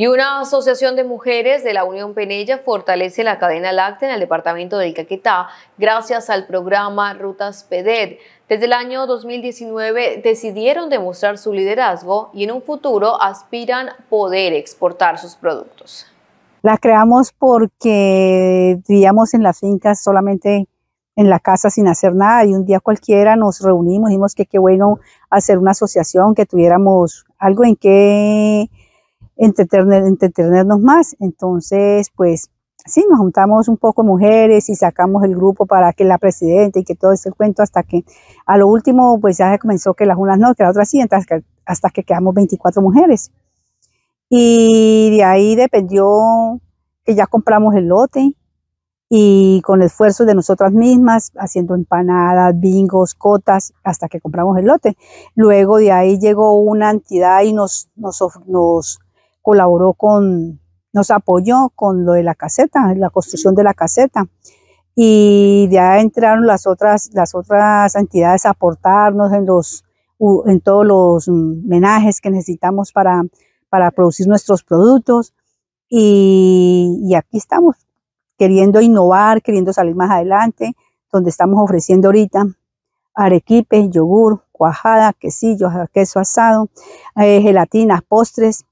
Y una asociación de mujeres de la Unión Penella fortalece la cadena láctea en el departamento del Caquetá gracias al programa Rutas PEDED. E Desde el año 2019 decidieron demostrar su liderazgo y en un futuro aspiran poder exportar sus productos. La creamos porque vivíamos en la finca solamente en la casa sin hacer nada y un día cualquiera nos reunimos, y dijimos que qué bueno hacer una asociación, que tuviéramos algo en que entretenernos más. Entonces, pues sí, nos juntamos un poco mujeres y sacamos el grupo para que la presidenta y que todo ese cuento hasta que a lo último pues ya comenzó que las unas no, que las otras sí, hasta que, hasta que quedamos 24 mujeres. Y de ahí dependió que ya compramos el lote y con esfuerzo de nosotras mismas, haciendo empanadas, bingos, cotas, hasta que compramos el lote. Luego de ahí llegó una entidad y nos, nos, nos colaboró con, nos apoyó con lo de la caseta, la construcción de la caseta. Y ya entraron las otras, las otras entidades a aportarnos en, los, en todos los menajes que necesitamos para, para producir nuestros productos. Y, aquí estamos queriendo innovar, queriendo salir más adelante, donde estamos ofreciendo ahorita arequipe, yogur, cuajada, quesillo, queso asado, eh, gelatinas, postres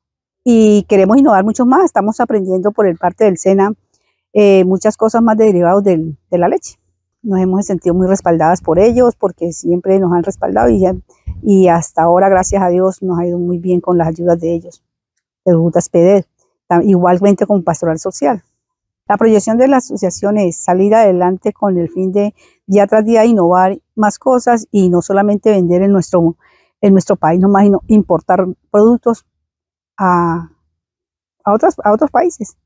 y queremos innovar mucho más. Estamos aprendiendo por el parte del SENA eh, muchas cosas más de derivados de la leche. Nos hemos sentido muy respaldadas por ellos porque siempre nos han respaldado y, y hasta ahora, gracias a Dios, nos ha ido muy bien con las ayudas de ellos, de Rutas igualmente con Pastoral Social. La proyección de la asociación es salir adelante con el fin de día tras día innovar más cosas y no solamente vender en nuestro, en nuestro país no sino importar productos a, a, otros, a otros países.